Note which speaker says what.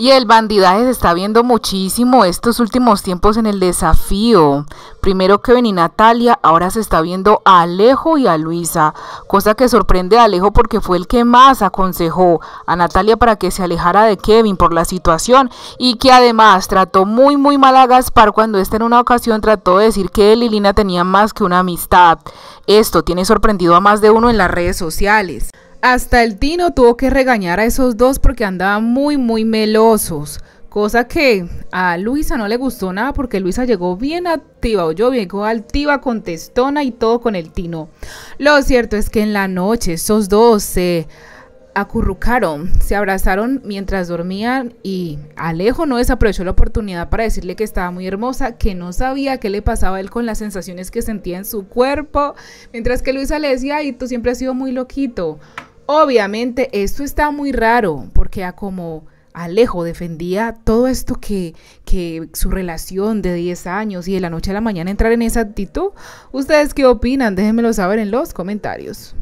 Speaker 1: Y el bandidaje se está viendo muchísimo estos últimos tiempos en el desafío. Primero Kevin y Natalia, ahora se está viendo a Alejo y a Luisa, cosa que sorprende a Alejo porque fue el que más aconsejó a Natalia para que se alejara de Kevin por la situación y que además trató muy muy mal a Gaspar cuando este en una ocasión trató de decir que él y Lina tenían más que una amistad. Esto tiene sorprendido a más de uno en las redes sociales. Hasta el Tino tuvo que regañar a esos dos porque andaban muy, muy melosos. Cosa que a Luisa no le gustó nada porque Luisa llegó bien activa, o yo llegó altiva, contestona y todo con el Tino. Lo cierto es que en la noche esos dos se acurrucaron, se abrazaron mientras dormían y Alejo no desaprovechó la oportunidad para decirle que estaba muy hermosa, que no sabía qué le pasaba a él con las sensaciones que sentía en su cuerpo, mientras que Luisa le decía, y tú siempre has sido muy loquito. Obviamente esto está muy raro porque a como Alejo defendía todo esto que, que su relación de 10 años y de la noche a la mañana entrar en esa actitud, ¿ustedes qué opinan? Déjenmelo saber en los comentarios.